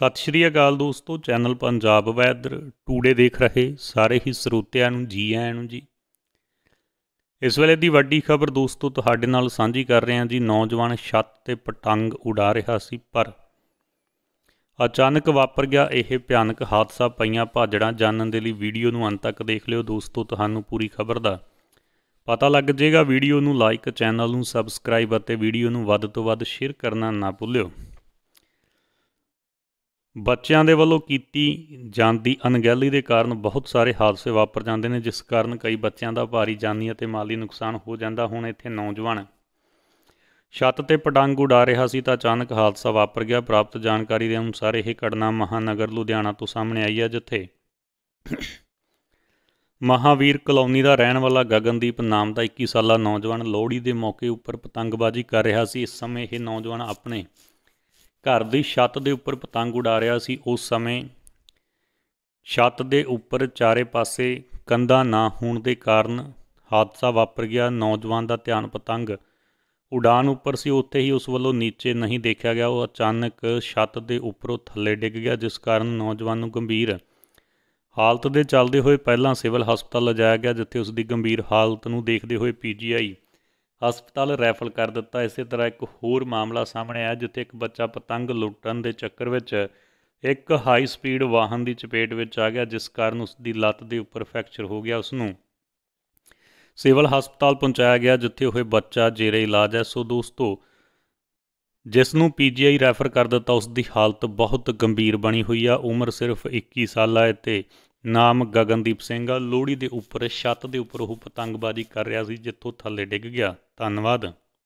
ਸਤਿ ਸ਼੍ਰੀ ਅਕਾਲ ਦੋਸਤੋ channel Punjab weather today ਦੇਖ ਰਹੇ ਸਾਰੇ ਹੀ ਸਰੋਤਿਆਂ ਨੂੰ ਜੀ ਆਇਆਂ ਨੂੰ ਜੀ ਇਸ ਵੇਲੇ ਦੀ ਵੱਡੀ ਖਬਰ ਦੋਸਤੋ ਤੁਹਾਡੇ ਨਾਲ ਸਾਂਝੀ ਕਰ ਰਹੇ ਹਾਂ ਜੀ ਨੌਜਵਾਨ ਛੱਤ ਤੇ ਪਟੰਗ ਉਡਾ ਰਿਹਾ ਸੀ ਪਰ ਅਚਾਨਕ ਵਾਪਰ ਗਿਆ ਇਹ ਭਿਆਨਕ ਹਾਦਸਾ ਪਈਆਂ ਭਾਜੜਾਂ ਜਾਣਨ ਦੇ ਲਈ ਵੀਡੀਓ ਨੂੰ ਅੰਤ ਤੱਕ ਦੇਖ ਲਿਓ ਦੋਸਤੋ ਤੁਹਾਨੂੰ ਪੂਰੀ ਖਬਰ ਦਾ ਪਤਾ ਲੱਗ ਜਾਏਗਾ ਵੀਡੀਓ ਨੂੰ ਲਾਈਕ ਚੈਨਲ ਨੂੰ ਸਬਸਕ੍ਰਾਈਬ ਅਤੇ ਵੀਡੀਓ ਨੂੰ ਵੱਧ ਤੋਂ ਵੱਧ ਸ਼ੇਅਰ ਕਰਨਾ ਨਾ ਭੁੱਲਿਓ ਬੱਚਿਆਂ ਦੇ ਵੱਲੋਂ ਕੀਤੀ ਜਾਂਦੀ ਅਣਗਹਿਲੀ ਦੇ ਕਾਰਨ ਬਹੁਤ ਸਾਰੇ ਹਾਦਸੇ ਵਾਪਰ ਜਾਂਦੇ ਨੇ ਜਿਸ ਕਾਰਨ ਕਈ ਬੱਚਿਆਂ ਦਾ ਭਾਰੀ ਜਾਨੀ ਅਤੇ ਮਾਲੀ ਨੁਕਸਾਨ ਹੋ ਜਾਂਦਾ ਹੁਣ ਇੱਥੇ ਨੌਜਵਾਨ ਛੱਤ ਤੇ ਪਟੰਗ ਉਡਾ ਰਿਹਾ ਸੀ ਤਾਂ ਅਚਾਨਕ ਹਾਦਸਾ ਵਾਪਰ ਗਿਆ ਪ੍ਰਾਪਤ ਜਾਣਕਾਰੀ ਦੇ ਅਨੁਸਾਰ ਇਹ ਘਟਨਾ ਮਹਾਨਗਰ ਲੁਧਿਆਣਾ ਤੋਂ ਸਾਹਮਣੇ ਆਈ ਹੈ ਜਿੱਥੇ ਮਹਾਵੀਰ ਕਲੋਨੀ ਦਾ ਰਹਿਣ ਵਾਲਾ ਗਗਨਦੀਪ ਨਾਮ ਦਾ 21 ਸਾਲਾ ਨੌਜਵਾਨ ਲੋਹੜੀ ਦੇ ਮੌਕੇ ਉੱਪਰ ਪਤੰਗਬਾਜ਼ੀ ਕਰ ਰਿਹਾ ਸੀ ਇਸ ਸਮੇਂ ਇਹ ਨੌਜਵਾਨ ਆਪਣੇ ਘਰ ਦੀ ਛੱਤ ਦੇ ਉੱਪਰ ਪਤੰਗ ਉਡਾ ਰਿਹਾ ਸੀ ਉਸ ਸਮੇਂ ਛੱਤ ਦੇ ਉੱਪਰ ਚਾਰੇ ਪਾਸੇ ਕੰਧਾਂ ਨਾ ਹੋਣ ਦੇ ਕਾਰਨ ਹਾਦਸਾ ਵਾਪਰ ਗਿਆ ਨੌਜਵਾਨ ਦਾ ਧਿਆਨ ਪਤੰਗ ਉਡਾਨ ਉੱਪਰ ਸੀ ਉੱਥੇ ਹੀ ਉਸ ਵੱਲੋਂ ਨੀਚੇ ਨਹੀਂ ਦੇਖਿਆ ਗਿਆ ਉਹ ਅਚਾਨਕ ਛੱਤ ਦੇ ਉੱਪਰੋਂ ਥੱਲੇ ਡਿੱਗ ਗਿਆ ਜਿਸ ਕਾਰਨ ਨੌਜਵਾਨ ਨੂੰ ਗੰਭੀਰ ਹਾਲਤ ਦੇ ਚੱਲਦੇ ਹੋਏ ਪਹਿਲਾਂ ਸਿਵਲ ਹਸਪਤਾਲ ਲਿਜਾਇਆ ਗਿਆ ਜਿੱਥੇ ਉਸ ਦੀ ਗੰਭੀਰ ਹਾਲਤ ਨੂੰ ਦੇਖਦੇ ਹੋਏ ਪੀਜੀਆਈ ਹਸਪਤਾਲ ਰੈਫਰ ਕਰ ਦਿੱਤਾ ਇਸੇ ਤਰ੍ਹਾਂ ਇੱਕ ਹੋਰ ਮਾਮਲਾ ਸਾਹਮਣੇ ਆਇਆ ਜਿੱਥੇ ਇੱਕ ਬੱਚਾ ਪਤੰਗ ਲੁੱਟਣ ਦੇ ਚੱਕਰ ਵਿੱਚ ਇੱਕ ਹਾਈ ਸਪੀਡ ਵਾਹਨ ਦੀ ਚਪੇਟ ਵਿੱਚ ਆ ਗਿਆ ਜਿਸ ਕਾਰਨ ਉਸ ਦੀ ਲੱਤ ਦੇ ਉੱਪਰ ਫ੍ਰੈਕਚਰ ਹੋ ਗਿਆ ਉਸ ਨੂੰ ਸਿਵਲ ਹਸਪਤਾਲ ਪਹੁੰਚਾਇਆ ਗਿਆ ਜਿੱਥੇ ਉਹ ਬੱਚਾ ਜੇਰੇ ਇਲਾਜ ਹੈ ਸੋ ਦੋਸਤੋ ਜਿਸ ਨੂੰ ਪੀਜੀਆਈ ਰੈਫਰ ਕਰ ਦਿੱਤਾ ਉਸ ਦੀ ਹਾਲਤ ਬਹੁਤ ਗੰਭੀਰ ਬਣੀ ਹੋਈ ਆ ਉਮਰ ਸਿਰਫ 21 ਸਾਲ ਹੈ ਤੇ ਨਾਮ ਗਗਨਦੀਪ ਸਿੰਘ ਆ ਲੋਹੜੀ ਦੇ ਉੱਪਰ ਛੱਤ ਦੇ ਉੱਪਰ ਉਹ ਪਤੰਗਬਾਜ਼ੀ ਕਰ ਰਿਹਾ ਸੀ ਜਿੱਥੋਂ ਥੱਲੇ ਡਿੱਗ ਗਿਆ ਧੰਨਵਾਦ